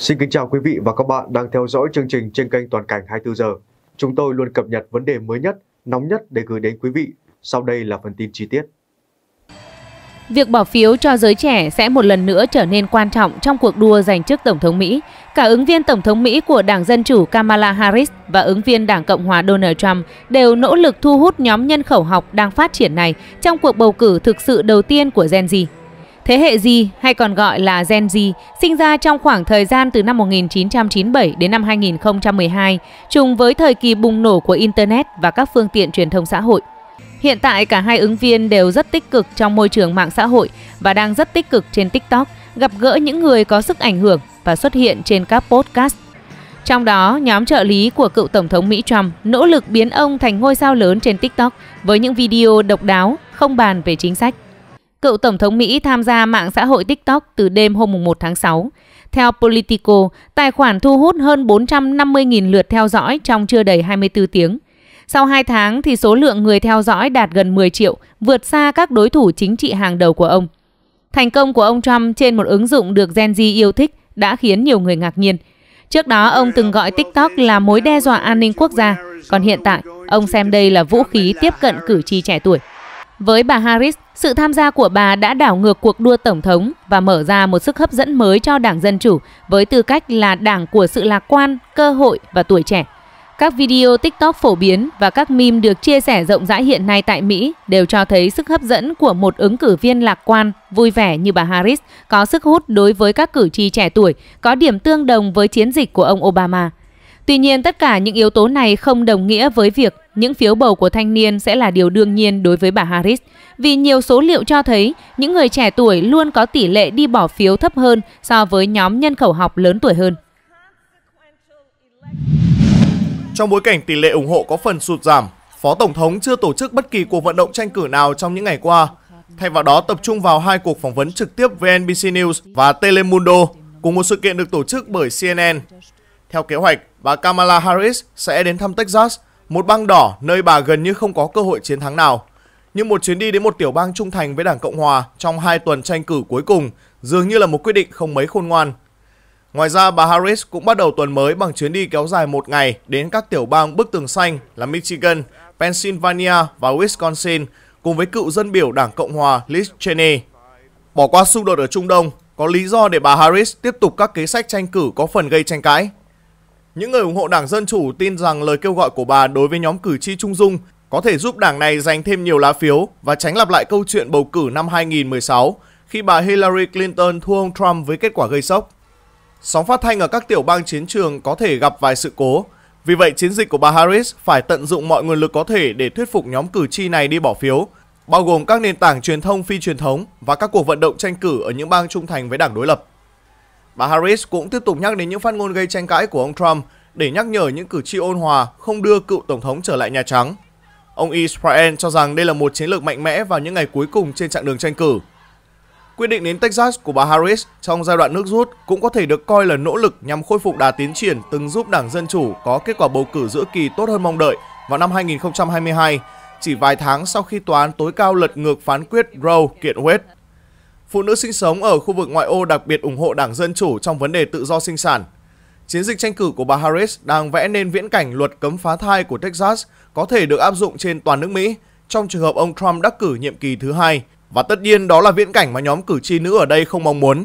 Xin kính chào quý vị và các bạn đang theo dõi chương trình trên kênh Toàn cảnh 24 giờ. Chúng tôi luôn cập nhật vấn đề mới nhất, nóng nhất để gửi đến quý vị. Sau đây là phần tin chi tiết. Việc bỏ phiếu cho giới trẻ sẽ một lần nữa trở nên quan trọng trong cuộc đua giành chức Tổng thống Mỹ. Cả ứng viên Tổng thống Mỹ của Đảng Dân Chủ Kamala Harris và ứng viên Đảng Cộng hòa Donald Trump đều nỗ lực thu hút nhóm nhân khẩu học đang phát triển này trong cuộc bầu cử thực sự đầu tiên của Gen Z. Thế hệ Z hay còn gọi là Gen Z sinh ra trong khoảng thời gian từ năm 1997 đến năm 2012, trùng với thời kỳ bùng nổ của Internet và các phương tiện truyền thông xã hội. Hiện tại cả hai ứng viên đều rất tích cực trong môi trường mạng xã hội và đang rất tích cực trên TikTok, gặp gỡ những người có sức ảnh hưởng và xuất hiện trên các podcast. Trong đó, nhóm trợ lý của cựu Tổng thống Mỹ Trump nỗ lực biến ông thành ngôi sao lớn trên TikTok với những video độc đáo, không bàn về chính sách. Cựu Tổng thống Mỹ tham gia mạng xã hội TikTok từ đêm hôm 1 tháng 6. Theo Politico, tài khoản thu hút hơn 450.000 lượt theo dõi trong chưa đầy 24 tiếng. Sau 2 tháng thì số lượng người theo dõi đạt gần 10 triệu, vượt xa các đối thủ chính trị hàng đầu của ông. Thành công của ông Trump trên một ứng dụng được Gen Z yêu thích đã khiến nhiều người ngạc nhiên. Trước đó, ông từng gọi TikTok là mối đe dọa an ninh quốc gia, còn hiện tại, ông xem đây là vũ khí tiếp cận cử tri trẻ tuổi. Với bà Harris, sự tham gia của bà đã đảo ngược cuộc đua tổng thống và mở ra một sức hấp dẫn mới cho Đảng Dân Chủ với tư cách là đảng của sự lạc quan, cơ hội và tuổi trẻ. Các video TikTok phổ biến và các meme được chia sẻ rộng rãi hiện nay tại Mỹ đều cho thấy sức hấp dẫn của một ứng cử viên lạc quan, vui vẻ như bà Harris có sức hút đối với các cử tri trẻ tuổi, có điểm tương đồng với chiến dịch của ông Obama. Tuy nhiên, tất cả những yếu tố này không đồng nghĩa với việc những phiếu bầu của thanh niên sẽ là điều đương nhiên đối với bà Harris, vì nhiều số liệu cho thấy những người trẻ tuổi luôn có tỷ lệ đi bỏ phiếu thấp hơn so với nhóm nhân khẩu học lớn tuổi hơn. Trong bối cảnh tỷ lệ ủng hộ có phần sụt giảm, Phó Tổng thống chưa tổ chức bất kỳ cuộc vận động tranh cử nào trong những ngày qua. Thay vào đó tập trung vào hai cuộc phỏng vấn trực tiếp với NBC News và Telemundo cùng một sự kiện được tổ chức bởi CNN. Theo kế hoạch, bà Kamala Harris sẽ đến thăm Texas, một bang đỏ nơi bà gần như không có cơ hội chiến thắng nào. Nhưng một chuyến đi đến một tiểu bang trung thành với Đảng Cộng Hòa trong hai tuần tranh cử cuối cùng dường như là một quyết định không mấy khôn ngoan. Ngoài ra, bà Harris cũng bắt đầu tuần mới bằng chuyến đi kéo dài một ngày đến các tiểu bang bức tường xanh là Michigan, Pennsylvania và Wisconsin cùng với cựu dân biểu Đảng Cộng Hòa Liz Cheney. Bỏ qua xung đột ở Trung Đông, có lý do để bà Harris tiếp tục các kế sách tranh cử có phần gây tranh cãi những người ủng hộ Đảng Dân Chủ tin rằng lời kêu gọi của bà đối với nhóm cử tri Trung Dung có thể giúp đảng này giành thêm nhiều lá phiếu và tránh lặp lại câu chuyện bầu cử năm 2016 khi bà Hillary Clinton thua ông Trump với kết quả gây sốc. Sóng phát thanh ở các tiểu bang chiến trường có thể gặp vài sự cố, vì vậy chiến dịch của bà Harris phải tận dụng mọi nguồn lực có thể để thuyết phục nhóm cử tri này đi bỏ phiếu, bao gồm các nền tảng truyền thông phi truyền thống và các cuộc vận động tranh cử ở những bang trung thành với đảng đối lập. Bà Harris cũng tiếp tục nhắc đến những phát ngôn gây tranh cãi của ông Trump để nhắc nhở những cử tri ôn hòa không đưa cựu tổng thống trở lại Nhà Trắng. Ông Israel cho rằng đây là một chiến lược mạnh mẽ vào những ngày cuối cùng trên chặng đường tranh cử. Quyết định đến Texas của bà Harris trong giai đoạn nước rút cũng có thể được coi là nỗ lực nhằm khôi phục đà tiến triển từng giúp Đảng Dân Chủ có kết quả bầu cử giữa kỳ tốt hơn mong đợi vào năm 2022, chỉ vài tháng sau khi tòa án tối cao lật ngược phán quyết Roe kiện Wade phụ nữ sinh sống ở khu vực ngoại ô đặc biệt ủng hộ Đảng Dân Chủ trong vấn đề tự do sinh sản. Chiến dịch tranh cử của bà Harris đang vẽ nên viễn cảnh luật cấm phá thai của Texas có thể được áp dụng trên toàn nước Mỹ trong trường hợp ông Trump đắc cử nhiệm kỳ thứ hai. Và tất nhiên đó là viễn cảnh mà nhóm cử tri nữ ở đây không mong muốn.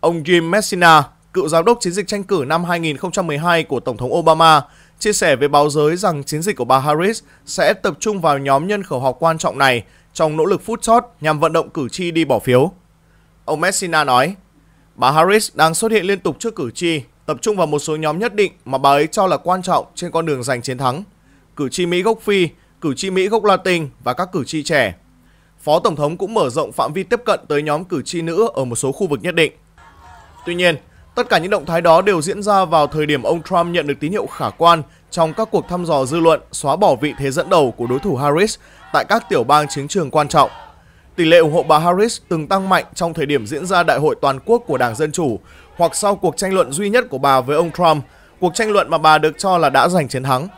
Ông Jim Messina, cựu giám đốc chiến dịch tranh cử năm 2012 của Tổng thống Obama, chia sẻ với báo giới rằng chiến dịch của bà Harris sẽ tập trung vào nhóm nhân khẩu học quan trọng này trong nỗ lực phút chót nhằm vận động cử tri đi bỏ phiếu. Ông Messina nói, bà Harris đang xuất hiện liên tục trước cử tri, tập trung vào một số nhóm nhất định mà bà ấy cho là quan trọng trên con đường giành chiến thắng. Cử tri Mỹ gốc Phi, cử tri Mỹ gốc Latin và các cử tri trẻ. Phó Tổng thống cũng mở rộng phạm vi tiếp cận tới nhóm cử tri nữ ở một số khu vực nhất định. Tuy nhiên, tất cả những động thái đó đều diễn ra vào thời điểm ông Trump nhận được tín hiệu khả quan trong các cuộc thăm dò dư luận xóa bỏ vị thế dẫn đầu của đối thủ Harris tại các tiểu bang chiến trường quan trọng. Tỷ lệ ủng hộ bà Harris từng tăng mạnh trong thời điểm diễn ra đại hội toàn quốc của Đảng Dân Chủ hoặc sau cuộc tranh luận duy nhất của bà với ông Trump, cuộc tranh luận mà bà được cho là đã giành chiến thắng.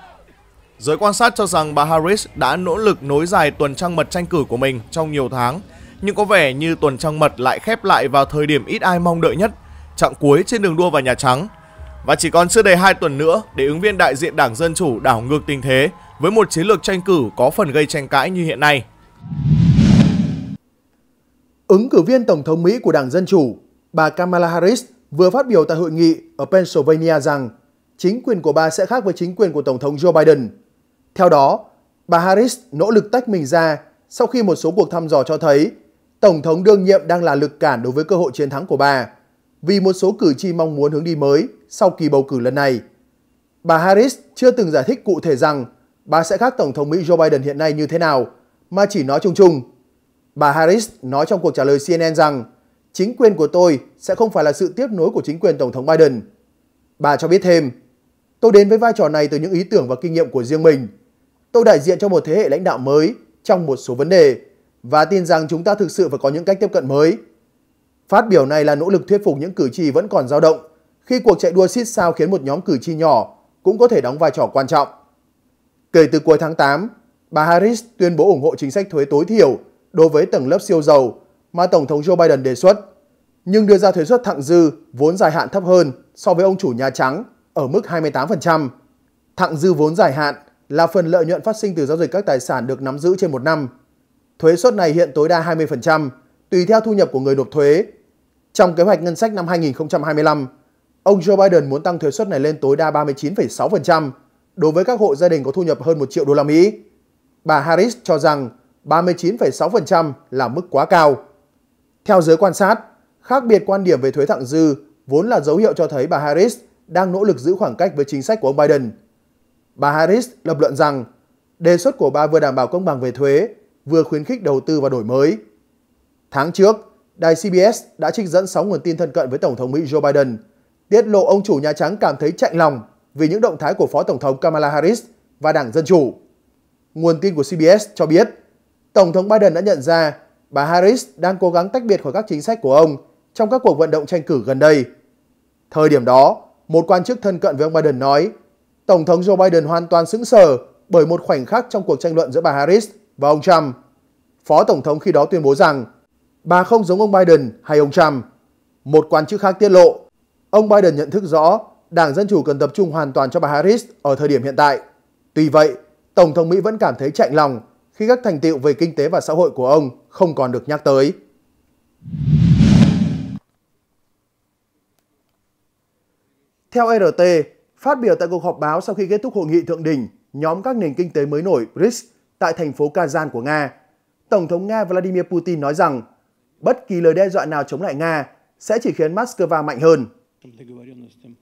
Giới quan sát cho rằng bà Harris đã nỗ lực nối dài tuần trăng mật tranh cử của mình trong nhiều tháng, nhưng có vẻ như tuần trăng mật lại khép lại vào thời điểm ít ai mong đợi nhất, chặng cuối trên đường đua vào Nhà Trắng. Và chỉ còn chưa đầy 2 tuần nữa để ứng viên đại diện Đảng Dân Chủ đảo ngược tình thế với một chiến lược tranh cử có phần gây tranh cãi như hiện nay. Ứng cử viên Tổng thống Mỹ của Đảng Dân Chủ, bà Kamala Harris vừa phát biểu tại hội nghị ở Pennsylvania rằng chính quyền của bà sẽ khác với chính quyền của Tổng thống Joe Biden. Theo đó, bà Harris nỗ lực tách mình ra sau khi một số cuộc thăm dò cho thấy Tổng thống đương nhiệm đang là lực cản đối với cơ hội chiến thắng của bà vì một số cử tri mong muốn hướng đi mới sau kỳ bầu cử lần này. Bà Harris chưa từng giải thích cụ thể rằng bà sẽ khác Tổng thống Mỹ Joe Biden hiện nay như thế nào, mà chỉ nói chung chung. Bà Harris nói trong cuộc trả lời CNN rằng chính quyền của tôi sẽ không phải là sự tiếp nối của chính quyền Tổng thống Biden. Bà cho biết thêm, tôi đến với vai trò này từ những ý tưởng và kinh nghiệm của riêng mình. Tôi đại diện cho một thế hệ lãnh đạo mới trong một số vấn đề và tin rằng chúng ta thực sự phải có những cách tiếp cận mới. Phát biểu này là nỗ lực thuyết phục những cử tri vẫn còn dao động khi cuộc chạy đua xít sao khiến một nhóm cử tri nhỏ cũng có thể đóng vai trò quan trọng. Kể từ cuối tháng 8, bà Harris tuyên bố ủng hộ chính sách thuế tối thiểu đối với tầng lớp siêu giàu mà Tổng thống Joe Biden đề xuất, nhưng đưa ra thuế suất thặng dư vốn dài hạn thấp hơn so với ông chủ Nhà Trắng ở mức 28%. Thặng dư vốn dài hạn là phần lợi nhuận phát sinh từ giao dịch các tài sản được nắm giữ trên một năm. Thuế suất này hiện tối đa 20%, tùy theo thu nhập của người nộp thuế. Trong kế hoạch ngân sách năm 2025, ông Joe Biden muốn tăng thuế suất này lên tối đa 39,6%, đối với các hộ gia đình có thu nhập hơn 1 triệu đô la Mỹ. Bà Harris cho rằng 39,6% là mức quá cao. Theo giới quan sát, khác biệt quan điểm về thuế thặng dư vốn là dấu hiệu cho thấy bà Harris đang nỗ lực giữ khoảng cách với chính sách của ông Biden. Bà Harris lập luận rằng đề xuất của bà vừa đảm bảo công bằng về thuế, vừa khuyến khích đầu tư và đổi mới. Tháng trước, đài CBS đã trích dẫn 6 nguồn tin thân cận với Tổng thống Mỹ Joe Biden, tiết lộ ông chủ Nhà Trắng cảm thấy chạnh lòng vì những động thái của Phó Tổng thống Kamala Harris và Đảng Dân Chủ. Nguồn tin của CBS cho biết, Tổng thống Biden đã nhận ra bà Harris đang cố gắng tách biệt khỏi các chính sách của ông trong các cuộc vận động tranh cử gần đây. Thời điểm đó, một quan chức thân cận với ông Biden nói, Tổng thống Joe Biden hoàn toàn sững sờ bởi một khoảnh khắc trong cuộc tranh luận giữa bà Harris và ông Trump. Phó Tổng thống khi đó tuyên bố rằng bà không giống ông Biden hay ông Trump. Một quan chức khác tiết lộ, ông Biden nhận thức rõ Đảng Dân Chủ cần tập trung hoàn toàn cho bà Harris ở thời điểm hiện tại. Tuy vậy, Tổng thống Mỹ vẫn cảm thấy chạnh lòng khi các thành tiệu về kinh tế và xã hội của ông không còn được nhắc tới. Theo RT, phát biểu tại cuộc họp báo sau khi kết thúc hội nghị thượng đỉnh nhóm các nền kinh tế mới nổi BRICS tại thành phố Kazan của Nga, Tổng thống Nga Vladimir Putin nói rằng bất kỳ lời đe dọa nào chống lại Nga sẽ chỉ khiến Moscow mạnh hơn.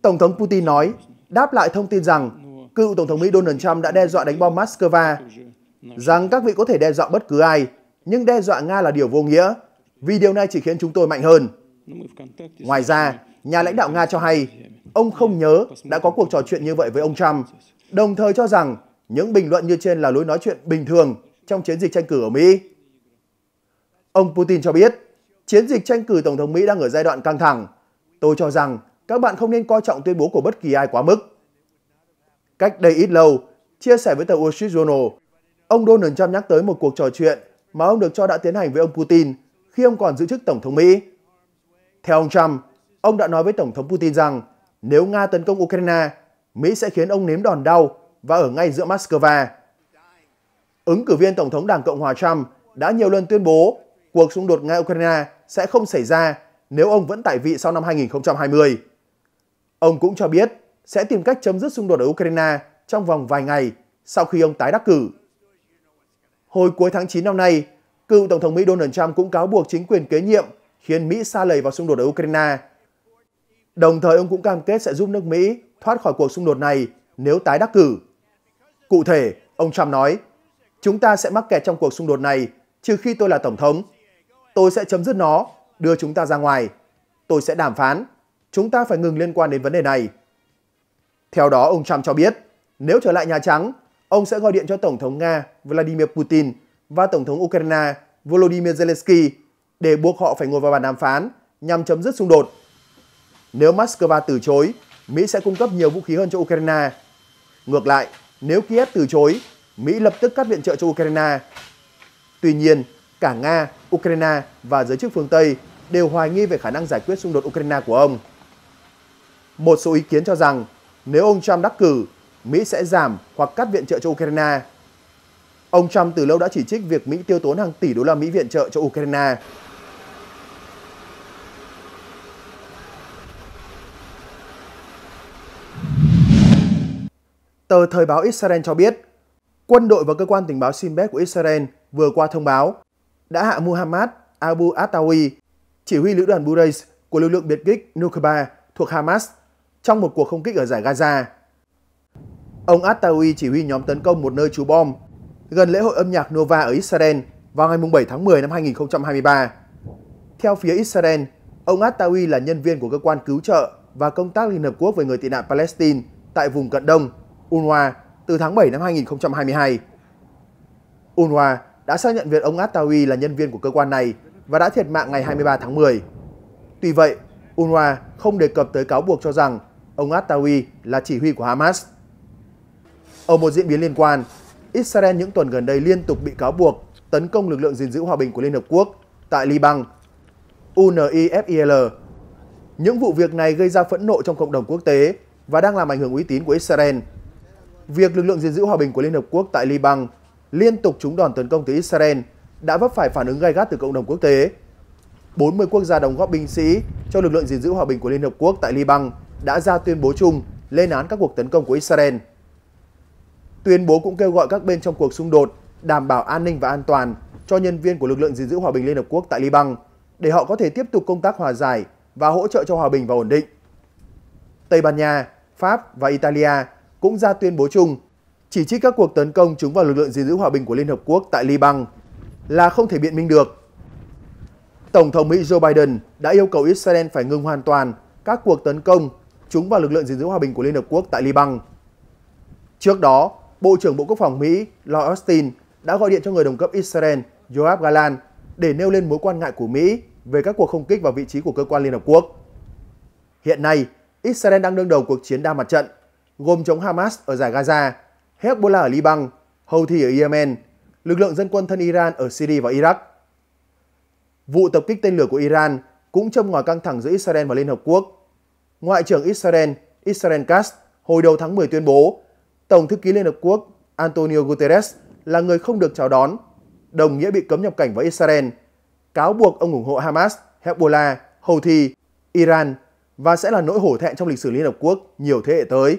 Tổng thống Putin nói, đáp lại thông tin rằng cựu Tổng thống Mỹ Donald Trump đã đe dọa đánh bom Moscow, rằng các vị có thể đe dọa bất cứ ai, nhưng đe dọa Nga là điều vô nghĩa, vì điều này chỉ khiến chúng tôi mạnh hơn. Ngoài ra, nhà lãnh đạo Nga cho hay, ông không nhớ đã có cuộc trò chuyện như vậy với ông Trump, đồng thời cho rằng những bình luận như trên là lối nói chuyện bình thường trong chiến dịch tranh cử ở Mỹ. Ông Putin cho biết, chiến dịch tranh cử Tổng thống Mỹ đang ở giai đoạn căng thẳng. Tôi cho rằng các bạn không nên coi trọng tuyên bố của bất kỳ ai quá mức. Cách đây ít lâu, chia sẻ với tờ Wall Street Journal, ông Donald Trump nhắc tới một cuộc trò chuyện mà ông được cho đã tiến hành với ông Putin khi ông còn giữ chức Tổng thống Mỹ. Theo ông Trump, ông đã nói với Tổng thống Putin rằng nếu Nga tấn công Ukraine, Mỹ sẽ khiến ông nếm đòn đau và ở ngay giữa Moscow. Ứng cử viên Tổng thống Đảng Cộng hòa Trump đã nhiều lần tuyên bố cuộc xung đột Nga-Ukraine sẽ không xảy ra nếu ông vẫn tại vị sau năm 2020. Ông cũng cho biết sẽ tìm cách chấm dứt xung đột ở Ukraine trong vòng vài ngày sau khi ông tái đắc cử. Hồi cuối tháng 9 năm nay, cựu Tổng thống Mỹ Donald Trump cũng cáo buộc chính quyền kế nhiệm khiến Mỹ xa lầy vào xung đột ở Ukraine. Đồng thời ông cũng cam kết sẽ giúp nước Mỹ thoát khỏi cuộc xung đột này nếu tái đắc cử. Cụ thể, ông Trump nói, chúng ta sẽ mắc kẹt trong cuộc xung đột này trừ khi tôi là Tổng thống. Tôi sẽ chấm dứt nó, đưa chúng ta ra ngoài. Tôi sẽ đàm phán chúng ta phải ngừng liên quan đến vấn đề này. Theo đó, ông Trump cho biết, nếu trở lại Nhà Trắng, ông sẽ gọi điện cho Tổng thống Nga Vladimir Putin và Tổng thống Ukraine Volodymyr Zelensky để buộc họ phải ngồi vào bàn đàm phán nhằm chấm dứt xung đột. Nếu Moscow từ chối, Mỹ sẽ cung cấp nhiều vũ khí hơn cho Ukraine. Ngược lại, nếu Kiev từ chối, Mỹ lập tức cắt viện trợ cho Ukraine. Tuy nhiên, cả Nga, Ukraine và giới chức phương Tây đều hoài nghi về khả năng giải quyết xung đột Ukraine của ông. Một số ý kiến cho rằng nếu ông Trump đắc cử, Mỹ sẽ giảm hoặc cắt viện trợ cho Ukraine. Ông Trump từ lâu đã chỉ trích việc Mỹ tiêu tốn hàng tỷ đô la Mỹ viện trợ cho Ukraine. Tờ Thời báo Israel cho biết, quân đội và cơ quan tình báo Sinbet của Israel vừa qua thông báo đã hạ Muhammad Abu Attawi, chỉ huy lữ đoàn Bureis của lực lượng biệt kích Nukba thuộc Hamas trong một cuộc không kích ở giải Gaza. Ông Attaoui chỉ huy nhóm tấn công một nơi trú bom gần lễ hội âm nhạc Nova ở Israel vào ngày 7 tháng 10 năm 2023. Theo phía Israel, ông Attaoui là nhân viên của cơ quan cứu trợ và công tác Liên Hợp Quốc về người tị nạn Palestine tại vùng Cận Đông, UNRWA, từ tháng 7 năm 2022. UNRWA đã xác nhận việc ông Attaoui là nhân viên của cơ quan này và đã thiệt mạng ngày 23 tháng 10. Tuy vậy, UNRWA không đề cập tới cáo buộc cho rằng ông Attawi là chỉ huy của Hamas. Ở một diễn biến liên quan, Israel những tuần gần đây liên tục bị cáo buộc tấn công lực lượng gìn giữ hòa bình của Liên Hợp Quốc tại Liban, UNIFIL. E những vụ việc này gây ra phẫn nộ trong cộng đồng quốc tế và đang làm ảnh hưởng uy tín của Israel. Việc lực lượng gìn giữ hòa bình của Liên Hợp Quốc tại Liban liên tục trúng đòn tấn công từ Israel đã vấp phải phản ứng gay gắt từ cộng đồng quốc tế. 40 quốc gia đóng góp binh sĩ cho lực lượng gìn giữ hòa bình của Liên Hợp Quốc tại Liban đã ra tuyên bố chung lên án các cuộc tấn công của Israel. Tuyên bố cũng kêu gọi các bên trong cuộc xung đột đảm bảo an ninh và an toàn cho nhân viên của lực lượng gìn giữ hòa bình Liên Hợp Quốc tại Liban để họ có thể tiếp tục công tác hòa giải và hỗ trợ cho hòa bình và ổn định. Tây Ban Nha, Pháp và Italia cũng ra tuyên bố chung chỉ trích các cuộc tấn công chúng vào lực lượng gìn giữ hòa bình của Liên Hợp Quốc tại Liban là không thể biện minh được. Tổng thống Mỹ Joe Biden đã yêu cầu Israel phải ngừng hoàn toàn các cuộc tấn công chúng vào lực lượng gìn giữ hòa bình của Liên Hợp Quốc tại Liban. Trước đó, Bộ trưởng Bộ Quốc phòng Mỹ Lloyd Austin đã gọi điện cho người đồng cấp Israel Yoav Galan để nêu lên mối quan ngại của Mỹ về các cuộc không kích vào vị trí của cơ quan Liên Hợp Quốc. Hiện nay, Israel đang đương đầu cuộc chiến đa mặt trận, gồm chống Hamas ở giải Gaza, Hezbollah ở Liban, Houthi ở Yemen, lực lượng dân quân thân Iran ở Syria và Iraq. Vụ tập kích tên lửa của Iran cũng châm ngòi căng thẳng giữa Israel và Liên Hợp Quốc Ngoại trưởng Israel Israel Katz hồi đầu tháng 10 tuyên bố Tổng thư ký Liên Hợp Quốc Antonio Guterres là người không được chào đón, đồng nghĩa bị cấm nhập cảnh vào Israel, cáo buộc ông ủng hộ Hamas, Hezbollah, Houthi, Iran và sẽ là nỗi hổ thẹn trong lịch sử Liên Hợp Quốc nhiều thế hệ tới.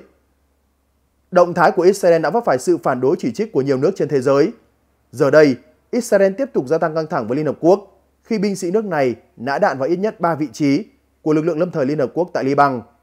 Động thái của Israel đã vấp phải sự phản đối chỉ trích của nhiều nước trên thế giới. Giờ đây, Israel tiếp tục gia tăng căng thẳng với Liên Hợp Quốc khi binh sĩ nước này nã đạn vào ít nhất 3 vị trí của lực lượng lâm thời Liên Hợp Quốc tại Liban